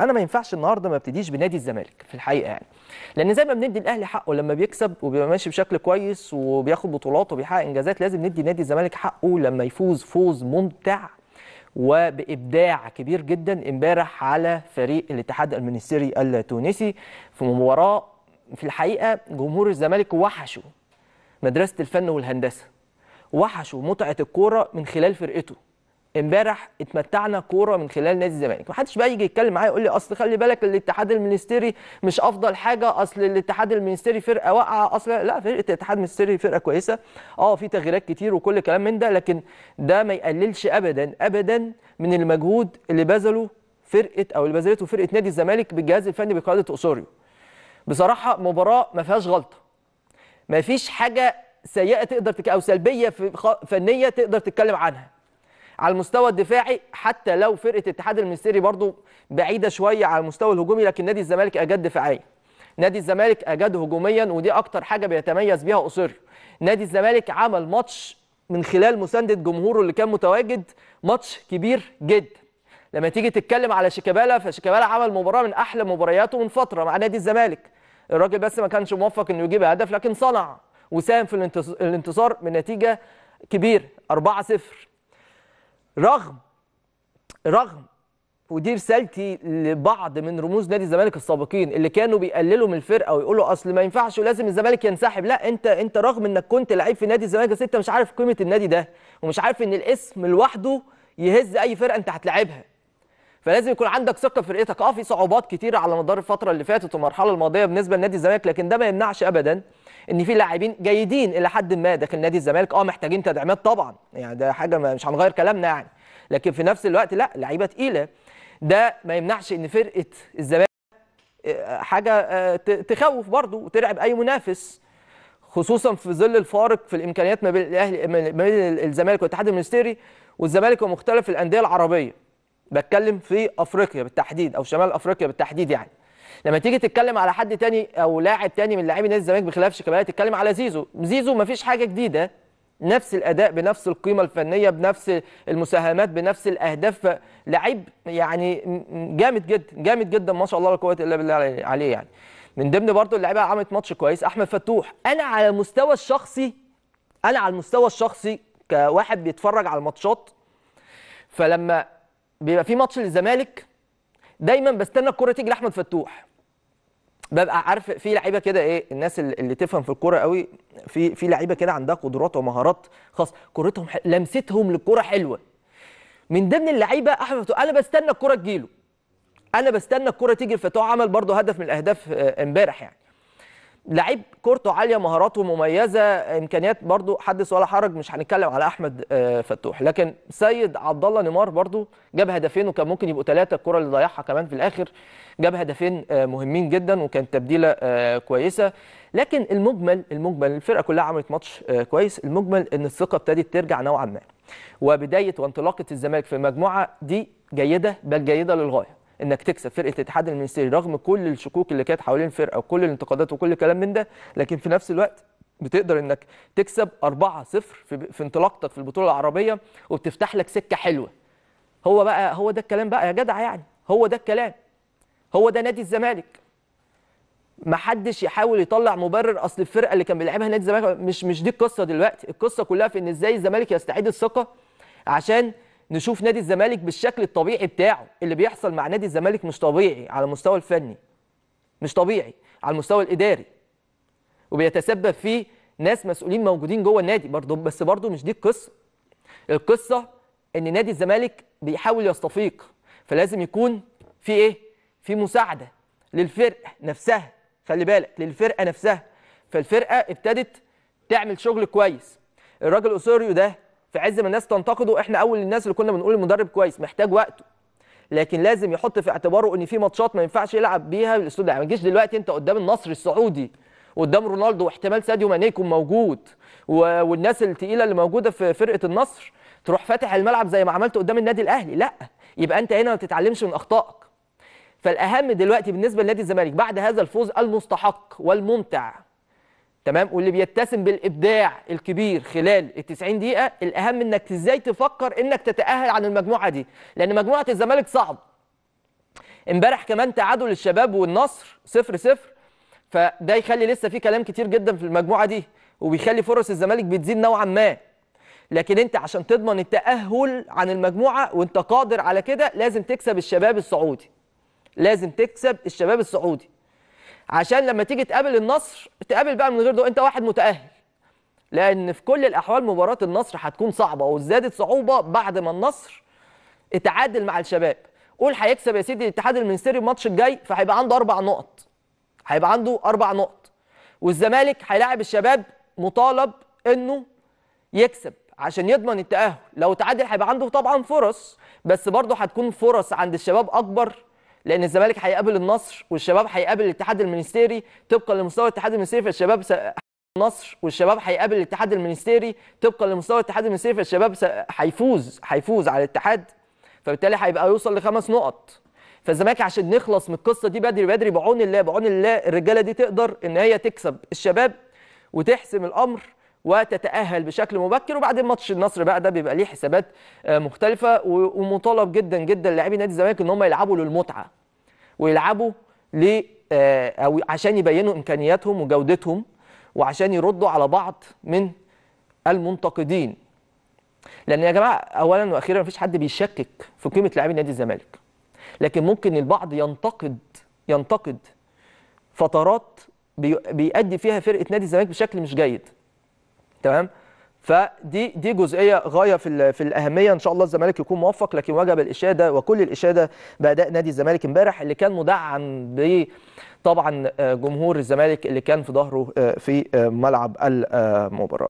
انا ما ينفعش النهارده ما ابتديش بنادي الزمالك في الحقيقه يعني لان زي ما بندي الاهلي حقه لما بيكسب وبيبقى ماشي بشكل كويس وبياخد بطولات وبيحقق انجازات لازم ندي نادي الزمالك حقه لما يفوز فوز ممتع وبابداع كبير جدا امبارح على فريق الاتحاد المنستيري التونسي في مباراه في الحقيقه جمهور الزمالك وحشوا مدرسه الفن والهندسه وحشوا متعه الكوره من خلال فرقته امبارح اتمتعنا كوره من خلال نادي الزمالك ما حدش بقى يجي يتكلم معايا يقول لي اصل خلي بالك الاتحاد المنستيري مش افضل حاجه اصل الاتحاد المنستيري فرقه واقعه اصل لا فرقه الاتحاد المنستيري فرقه كويسه اه في تغييرات كتير وكل كلام من ده لكن ده ما يقللش ابدا ابدا من المجهود اللي بذله فرقه او اللي بذلته فرقه نادي الزمالك بالجهاز الفني بقياده اسوريو. بصراحه مباراه ما فيهاش غلطه ما فيش حاجه سيئه تقدر تك... او سلبيه في... فنيه تقدر تتكلم عنها على المستوى الدفاعي حتى لو فرقه اتحاد المنستيري برضو بعيده شويه على المستوى الهجومي لكن نادي الزمالك اجاد دفاعيا نادي الزمالك اجاد هجوميا ودي اكتر حاجه بيتميز بيها اصر نادي الزمالك عمل ماتش من خلال مسانده جمهوره اللي كان متواجد ماتش كبير جدا لما تيجي تتكلم على شيكابالا فشيكابالا عمل مباراه من احلى مبارياته من فتره مع نادي الزمالك الراجل بس ما كانش موفق انه يجيب هدف لكن صنع وساهم في الانتصار من نتيجه كبير 4-0 رغم رغم ودي رسالتي لبعض من رموز نادي الزمالك السابقين اللي كانوا بيقللوا من الفرقه ويقولوا اصل ما ينفعش ولازم الزمالك ينسحب لا انت انت رغم انك كنت لعيب في نادي الزمالك بس انت مش عارف قيمه النادي ده ومش عارف ان الاسم لوحده يهز اي فرقه انت هتلاعبها فلازم يكون عندك ثقه في فرقتك اه في صعوبات كتيره على مدار الفتره اللي فاتت والمرحله الماضيه بالنسبه لنادي الزمالك لكن ده ما يمنعش ابدا ان في لاعبين جيدين الى حد ما داخل نادي الزمالك اه محتاجين تدعيمات طبعا يعني ده حاجه مش هنغير كلامنا يعني لكن في نفس الوقت لا لعيبه تقيله ده ما يمنعش ان فرقه الزمالك آه، حاجه آه، تخوف برضو وترعب اي منافس خصوصا في ظل الفارق في الامكانيات ما بين الاهلي ما بين الزمالك والاتحاد المنستيري والزمالك ومختلف الانديه العربيه بتكلم في افريقيا بالتحديد او شمال افريقيا بالتحديد يعني لما تيجي تتكلم على حد تاني او لاعب تاني من لاعبي نادي الزمالك بخلاف شيكابالا تتكلم على زيزو زيزو ما فيش حاجه جديده نفس الاداء بنفس القيمه الفنيه بنفس المساهمات بنفس الاهداف لعيب يعني جامد جدا جامد جدا ما شاء الله لا قوه الا بالله عليه يعني من ضمن برضه اللعيبه عملت ماتش كويس احمد فتوح انا على المستوى الشخصي انا على المستوى الشخصي كواحد بيتفرج على الماتشات فلما بيبقى في ماتش للزمالك دايما بستنى الكره تيجي لاحمد فتوح ببقى عارف في لعيبه كده ايه الناس اللي تفهم في الكوره قوي في في لعيبه كده عندها قدرات ومهارات خاص كورتهم ح... لمستهم للكوره حلوه من ضمن اللعيبه احمد فتوح انا بستنى الكوره تجيله انا بستنى الكوره تيجي لفتوح عمل برضه هدف من الاهداف آه، امبارح يعني لعيب كورته عاليه مهاراته مميزه امكانيات برضو حدث ولا حرج مش هنتكلم على احمد آه، فتوح لكن سيد عبد الله نيمار برضو جاب هدفين وكان ممكن يبقوا ثلاثه الكره اللي ضيعها كمان في الاخر جاب هدفين آه، مهمين جدا وكانت تبديله آه، كويسه لكن المجمل المجمل الفرقه كلها عملت ماتش كويس المجمل ان الثقه ابتدت ترجع نوعا ما وبدايه وانطلاقه الزمالك في المجموعه دي جيده بل جيده للغايه انك تكسب فرقه الاتحاد المنستيري رغم كل الشكوك اللي كانت حوالين الفرقه وكل الانتقادات وكل الكلام من ده لكن في نفس الوقت بتقدر انك تكسب 4 0 في, في انطلاقتك في البطوله العربيه وبتفتح لك سكه حلوه هو بقى هو ده الكلام بقى يا جدع يعني هو ده الكلام هو ده نادي الزمالك ما حدش يحاول يطلع مبرر اصل الفرقه اللي كان بيلعبها نادي الزمالك مش مش دي القصه دلوقتي القصه كلها في ان ازاي الزمالك يستعيد الثقه عشان نشوف نادي الزمالك بالشكل الطبيعي بتاعه اللي بيحصل مع نادي الزمالك مش طبيعي على المستوى الفني مش طبيعي على المستوى الاداري وبيتسبب فيه ناس مسؤولين موجودين جوه النادي برضه بس برضه مش دي القصه القصه ان نادي الزمالك بيحاول يستفيق فلازم يكون في ايه في مساعده للفرقه نفسها خلي بالك للفرقه نفسها فالفرقه ابتدت تعمل شغل كويس الراجل اوسوريو ده في عز ما الناس تنتقده احنا اول الناس اللي كنا بنقول المدرب كويس محتاج وقته لكن لازم يحط في اعتباره ان في ماتشات ما ينفعش يلعب بيها بالاسلوب ده يعني ما تجيش دلوقتي انت قدام النصر السعودي قدام رونالدو واحتمال ساديو ماني يكون موجود والناس الثقيله اللي موجوده في فرقه النصر تروح فاتح الملعب زي ما عملت قدام النادي الاهلي لا يبقى انت هنا ما تتعلمش من اخطائك فالاهم دلوقتي بالنسبه لنادي الزمالك بعد هذا الفوز المستحق والممتع تمام واللي بيتسم بالابداع الكبير خلال ال 90 دقيقه الاهم انك ازاي تفكر انك تتاهل عن المجموعه دي لان مجموعه الزمالك صعب امبارح كمان تعادل الشباب والنصر 0 0 فده يخلي لسه في كلام كتير جدا في المجموعه دي وبيخلي فرص الزمالك بتزيد نوعا ما لكن انت عشان تضمن التاهل عن المجموعه وانت قادر على كده لازم تكسب الشباب السعودي لازم تكسب الشباب السعودي عشان لما تيجي تقابل النصر تقابل بقى من غير ده انت واحد متاهل لان في كل الاحوال مباراه النصر هتكون صعبه وازدادت صعوبه بعد ما النصر اتعادل مع الشباب قول هيكسب يا سيدي الاتحاد المنستيري الماتش الجاي فهيبقى عنده اربع نقط هيبقى عنده اربع نقط والزمالك هيلاعب الشباب مطالب انه يكسب عشان يضمن التاهل لو تعادل هيبقى عنده طبعا فرص بس برضه هتكون فرص عند الشباب اكبر لان الزمالك هيقابل النصر والشباب هيقابل الاتحاد المنستيري طبقا لمستوى الاتحاد المنستيري فالشباب س... النصر والشباب هيقابل الاتحاد المنستيري طبقا لمستوى الاتحاد المنستيري فالشباب هيفوز س... هيفوز على الاتحاد فبالتالي هيبقى يوصل لخمس نقط فالزمالك عشان نخلص من القصه دي بدري بدري بعون الله بعون الله الرجاله دي تقدر ان هي تكسب الشباب وتحسم الامر وتتأهل بشكل مبكر وبعدين ماتش النصر بقى ده بيبقى ليه حسابات آه، مختلفة ومطالب جدا جدا لاعبي نادي الزمالك ان هم يلعبوا للمتعة ويلعبوا ل آه، او عشان يبينوا امكانياتهم وجودتهم وعشان يردوا على بعض من المنتقدين لان يا جماعه اولا واخيرا مفيش حد بيشكك في قيمه لاعبي نادي الزمالك لكن ممكن البعض ينتقد ينتقد فترات بيؤدي فيها فرقه نادي الزمالك بشكل مش جيد تمام فدي دي جزئيه غايه في في الاهميه ان شاء الله الزمالك يكون موفق لكن وجب الاشاده وكل الاشاده باداء نادي الزمالك امبارح اللي كان مدعم ب طبعا آه، جمهور الزمالك اللي كان في ظهره آه، في آه، ملعب المباراه